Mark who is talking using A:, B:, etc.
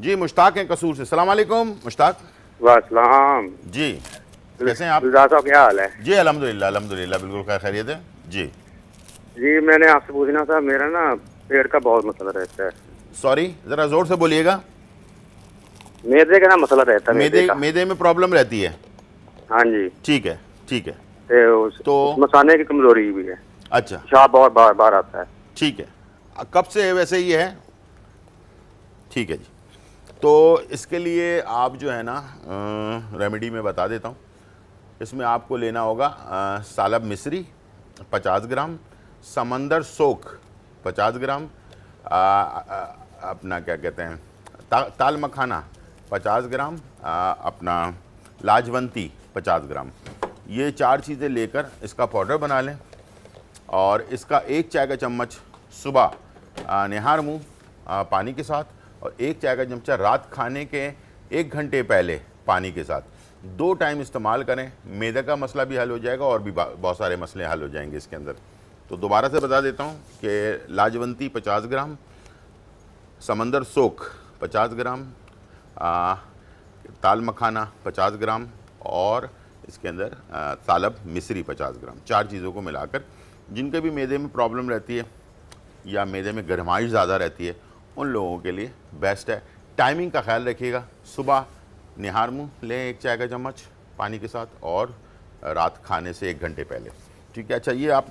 A: जी मुश्ताक हैं कसूर से सलाम वालेकुम मुश्ताक वासलाम जी कैसे हैं आप क्या हाल है जी अलहमदिल्ला अलहमदिल्ला बिल्कुल खैर खैरियत है जी जी मैंने आपसे पूछना था मेरा ना पेट का बहुत मसला रहता है सॉरी ज़रा ज़ोर से बोलिएगा मेदे का ना मसला रहता है मेदे मेदे में प्रॉब्लम रहती है हाँ जी ठीक है ठीक है तो, तो- मसाने की कमजोरी भी है अच्छा बहुत बार बार आता है ठीक है कब से वैसे ये है ठीक है जी तो इसके लिए आप जो है ना रेमेडी में बता देता हूँ इसमें आपको लेना होगा सालब मिश्री 50 ग्राम समंदर सोख 50 ग्राम आ, आ, अपना क्या कहते हैं ता, ताल मखाना 50 ग्राम आ, अपना लाजवंती 50 ग्राम ये चार चीज़ें लेकर इसका पाउडर बना लें और इसका एक चाय का चम्मच सुबह निहार मुँह पानी के साथ और एक चाय का चमचा रात खाने के एक घंटे पहले पानी के साथ दो टाइम इस्तेमाल करें मैदे का मसला भी हल हो जाएगा और भी बहुत सारे मसले हल हो जाएंगे इसके अंदर तो दोबारा से बता देता हूँ कि लाजवंती 50 ग्राम समंदर सोख 50 ग्राम आ, ताल मखाना 50 ग्राम और इसके अंदर तालब मिसरी 50 ग्राम चार चीज़ों को मिलाकर जिनके भी मैदे में प्रॉब्लम रहती है या मैदे में गरमाइश ज़्यादा रहती है उन लोगों के लिए बेस्ट है टाइमिंग का ख्याल रखिएगा सुबह निहार मुँह लें एक चाय का चम्मच पानी के साथ और रात खाने से एक घंटे पहले ठीक है अच्छा ये आप